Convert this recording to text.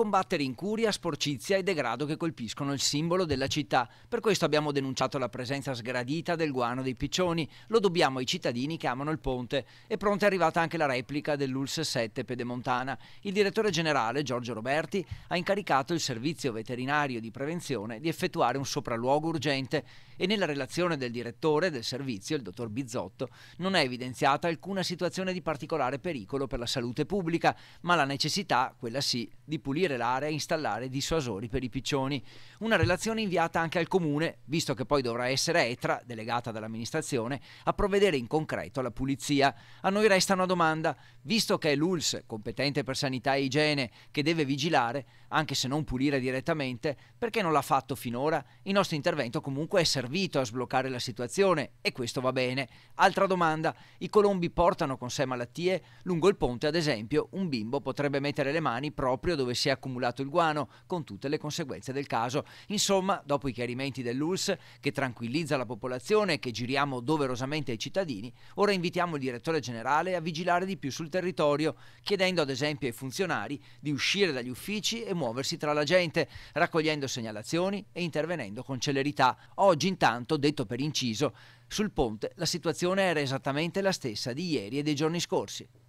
combattere incuria, sporcizia e degrado che colpiscono il simbolo della città. Per questo abbiamo denunciato la presenza sgradita del guano dei piccioni. Lo dobbiamo ai cittadini che amano il ponte. E pronta è arrivata anche la replica dell'ULS 7 Pedemontana. Il direttore generale, Giorgio Roberti, ha incaricato il servizio veterinario di prevenzione di effettuare un sopralluogo urgente e nella relazione del direttore del servizio, il dottor Bizzotto, non è evidenziata alcuna situazione di particolare pericolo per la salute pubblica, ma la necessità, quella sì, di pulire l'area e installare dissuasori per i piccioni. Una relazione inviata anche al comune, visto che poi dovrà essere ETRA, delegata dall'amministrazione, a provvedere in concreto alla pulizia. A noi resta una domanda, visto che è l'ULS, competente per sanità e igiene, che deve vigilare, anche se non pulire direttamente, perché non l'ha fatto finora? Il nostro intervento comunque è servito a sbloccare la situazione e questo va bene. Altra domanda, i colombi portano con sé malattie? Lungo il ponte, ad esempio, un bimbo potrebbe mettere le mani proprio dove si è accumulato il guano, con tutte le conseguenze del caso. Insomma, dopo i chiarimenti dell'ULS, che tranquillizza la popolazione e che giriamo doverosamente ai cittadini, ora invitiamo il direttore generale a vigilare di più sul territorio, chiedendo ad esempio ai funzionari di uscire dagli uffici e muoversi tra la gente, raccogliendo segnalazioni e intervenendo con celerità. Oggi intanto, detto per inciso, sul ponte la situazione era esattamente la stessa di ieri e dei giorni scorsi.